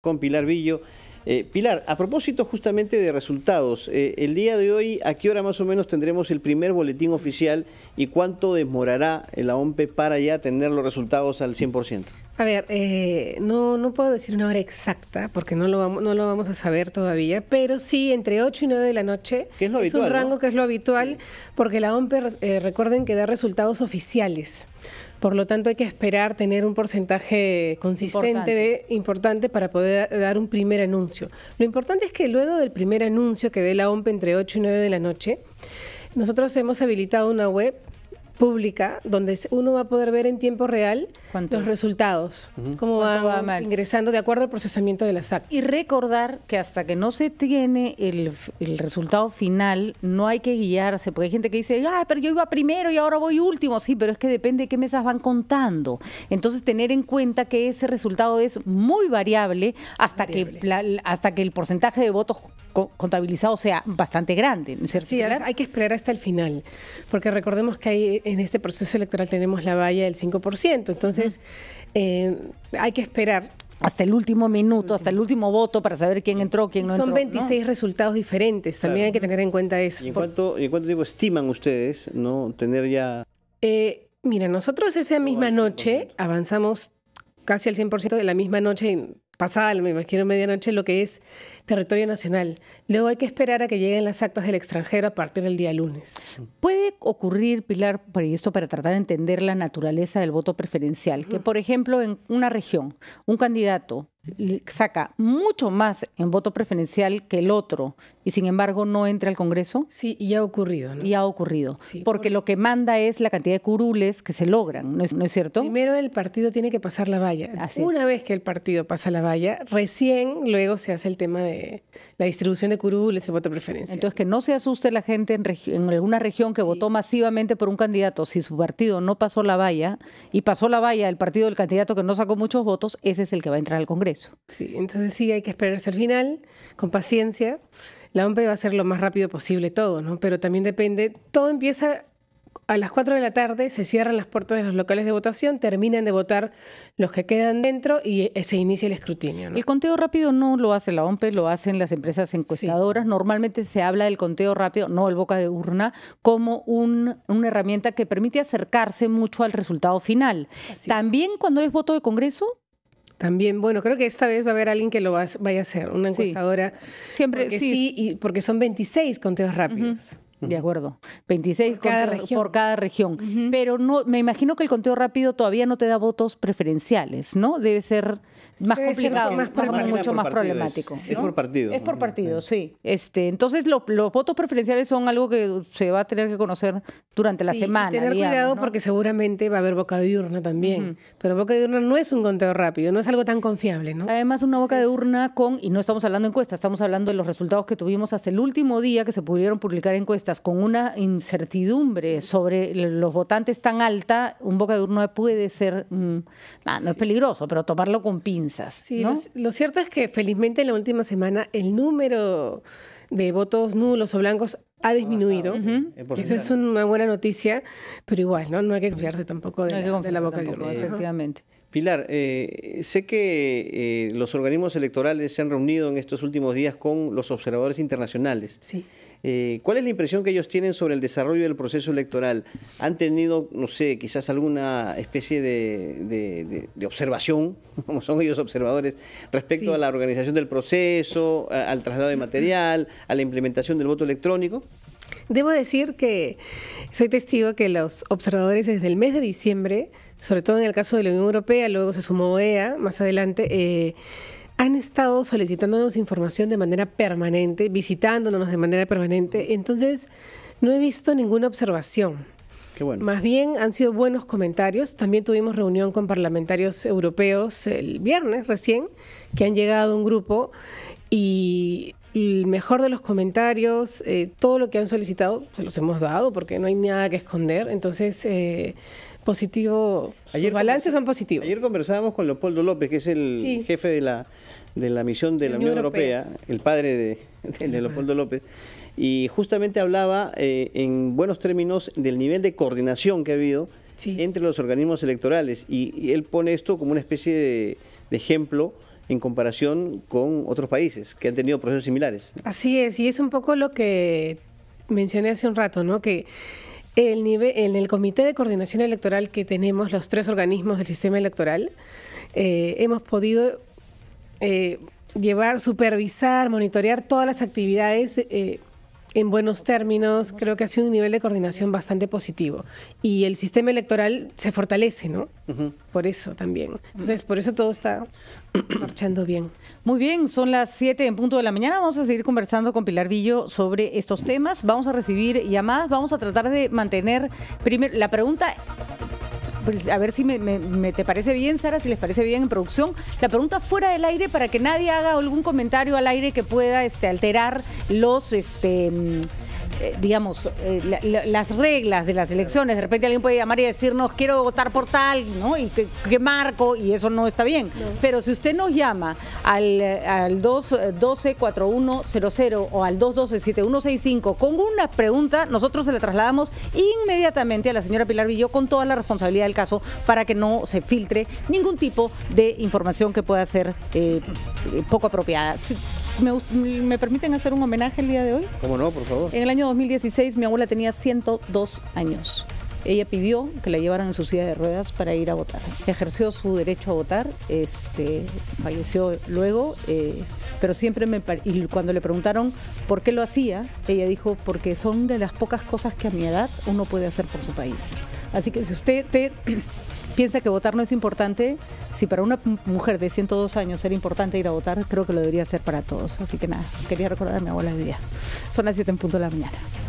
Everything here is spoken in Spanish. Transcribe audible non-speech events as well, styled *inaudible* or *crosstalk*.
con Pilar Villo. Eh, Pilar, a propósito justamente de resultados, eh, el día de hoy, ¿a qué hora más o menos tendremos el primer boletín oficial y cuánto demorará la OMPE para ya tener los resultados al 100%? A ver, eh, no, no puedo decir una hora exacta porque no lo, vamos, no lo vamos a saber todavía, pero sí entre 8 y 9 de la noche es, un rango que es lo habitual porque la OMPE, recuerden que da resultados oficiales. Por lo tanto, hay que esperar tener un porcentaje consistente importante. importante para poder dar un primer anuncio. Lo importante es que luego del primer anuncio que dé la OMP entre 8 y 9 de la noche, nosotros hemos habilitado una web pública, donde uno va a poder ver en tiempo real los resultados, cómo va, ingresando de acuerdo al procesamiento de la SAC. Y recordar que hasta que no se tiene el, resultado final, no hay que guiarse, porque hay gente que dice, ah, pero yo iba primero y ahora voy último. Sí, pero es que depende de qué mesas van contando. Entonces, tener en cuenta que ese resultado es muy variable hasta, Que, hasta que el porcentaje de votos contabilizado sea bastante grande, ¿no es cierto? Sí, hay que esperar hasta el final, porque recordemos que hay, en este proceso electoral tenemos la valla del 5%, entonces eh, hay que esperar hasta el último minuto, hasta el último voto para saber quién entró, quién no Son entró. Son 26 resultados diferentes, también hay que tener en cuenta eso. ¿Y en, cuánto, tiempo estiman ustedes no tener ya...? Eh, mira, nosotros esa misma noche avanzamos casi al 100% de la misma noche, pasada, me imagino medianoche, lo que es territorio nacional. Luego hay que esperar a que lleguen las actas del extranjero a partir del día lunes. ¿Puede ocurrir, Pilar, por esto para tratar de entender la naturaleza del voto preferencial, que por ejemplo en una región un candidato saca mucho más en voto preferencial que el otro y sin embargo no entra al Congreso. Sí, y ha ocurrido, ¿no? Y ha ocurrido. porque lo que manda es la cantidad de curules que se logran, ¿no es, cierto? Primero el partido tiene que pasar la valla. Una vez que el partido pasa la valla, recién luego se hace el tema de la distribución de curules, el voto preferencial. Entonces que no se asuste la gente en, alguna región que votó masivamente por un candidato. Si su partido no pasó la valla y pasó la valla el partido del candidato que no sacó muchos votos, ese es el que va a entrar al Congreso. Sí, entonces sí hay que esperarse al final, con paciencia. La OMPE va a hacer lo más rápido posible todo, ¿no? Pero también depende, todo empieza a las 4 de la tarde, se cierran las puertas de los locales de votación, terminan de votar los que quedan dentro y eh, se inicia el escrutinio. El conteo rápido no lo hace la OMPE, lo hacen las empresas encuestadoras. Normalmente se habla del conteo rápido, no el boca de urna, como una herramienta que permite acercarse mucho al resultado final. También cuando es voto de Congreso, también, bueno, creo que esta vez va a haber alguien que lo vaya a hacer, una encuestadora. Siempre, sí. y porque son 26 conteos rápidos. De acuerdo. 26 por cada región. Pero no, me imagino que el conteo rápido todavía no te da votos preferenciales, ¿no? Debe ser más complicado, mucho más problemático. Es, por partido. Es por partido, sí. Este, entonces, los votos preferenciales son algo que se va a tener que conocer durante la semana. tener cuidado porque seguramente va a haber boca de urna también. Pero boca de urna no es un conteo rápido, no es algo tan confiable, ¿no? Además, una boca de urna con, y no estamos hablando de encuestas, estamos hablando de los resultados que tuvimos hasta el último día que se pudieron publicar encuestas con una incertidumbre sobre los votantes tan alta, un boca no puede ser, mm, ah, no es peligroso, pero tomarlo con pinzas. lo, cierto es que felizmente en la última semana el número de votos nulos o blancos ha disminuido. Eso es una buena noticia, pero igual, ¿no? No hay que confiarse tampoco de, la, boca de Efectivamente. Pilar, eh, sé que eh, los organismos electorales se han reunido en estos últimos días con los observadores internacionales. Eh, ¿Cuál es la impresión que ellos tienen sobre el desarrollo del proceso electoral? ¿Han tenido, no sé, quizás alguna especie de, observación, *laughs* como son ellos observadores, respecto a la organización del proceso, al traslado de mm, mm. material, a la implementación del voto electrónico? Debo decir que soy testigo que los observadores desde el mes de diciembre, sobre todo en el caso de la Unión Europea, luego se sumó OEA más adelante, eh, han estado solicitándonos información de manera permanente, visitándonos de manera permanente. Entonces, no he visto ninguna observación. Qué bueno. Más bien han sido buenos comentarios. También tuvimos reunión con parlamentarios europeos el viernes recién, que han llegado un grupo y el mejor de los comentarios, eh, todo lo que han solicitado se los hemos dado porque no hay nada que esconder. Entonces, eh, positivo, ayer balances son positivos. Ayer conversábamos con Leopoldo López, que es el jefe de la, de la misión de la Unión Europea. el padre de, de, Leopoldo López, y justamente hablaba eh, en buenos términos del nivel de coordinación que ha habido entre los organismos electorales. Y, él pone esto como una especie de, de ejemplo en comparación con otros países que han tenido procesos similares. Así es, y es un poco lo que mencioné hace un rato, ¿no? Que el nivel, en el Comité de Coordinación Electoral que tenemos, los tres organismos del sistema electoral, eh, hemos podido eh, llevar, supervisar, monitorear todas las actividades eh, en buenos términos, creo que ha sido un nivel de coordinación bastante positivo. Y el sistema electoral se fortalece, ¿no? Por eso también. Entonces, por eso todo está *clears throat* marchando bien. Muy bien, son las 7 en punto de la mañana. Vamos a seguir conversando con Pilar Villo sobre estos temas. Vamos a recibir llamadas, vamos a tratar de mantener primero la pregunta pues, a ver si me, te parece bien, Sara, si les parece bien en producción, la pregunta fuera del aire para que nadie haga algún comentario al aire que pueda este, alterar los, este, eh, digamos, eh, las reglas de las elecciones. De repente alguien puede llamar y decirnos, quiero votar por tal, ¿no? Y qué marco, y eso no está bien. Pero si usted nos llama al, eh, al 212-4100 o al 212-7165 con una pregunta, nosotros se la trasladamos inmediatamente a la señora Pilar Villó con toda la responsabilidad del caso para que no se filtre ningún tipo de información que pueda ser poco apropiada. ¿Me, permiten hacer un homenaje el día de hoy? ¿Cómo no, por favor? En el año 2016 mi abuela tenía 102 años. Ella pidió que la llevaran en su silla de ruedas para ir a votar. Ejerció su derecho a votar, este, falleció luego, eh, pero siempre me... Y cuando le preguntaron por qué lo hacía, ella dijo, porque son de las pocas cosas que a mi edad uno puede hacer por su país. Así que si usted... Te, piensa que votar no es importante, si para una mujer de 102 años era importante ir a votar, creo que lo debería ser para todos. Así que nada, quería recordar a mi abuela día. Son las 7 en punto de la mañana.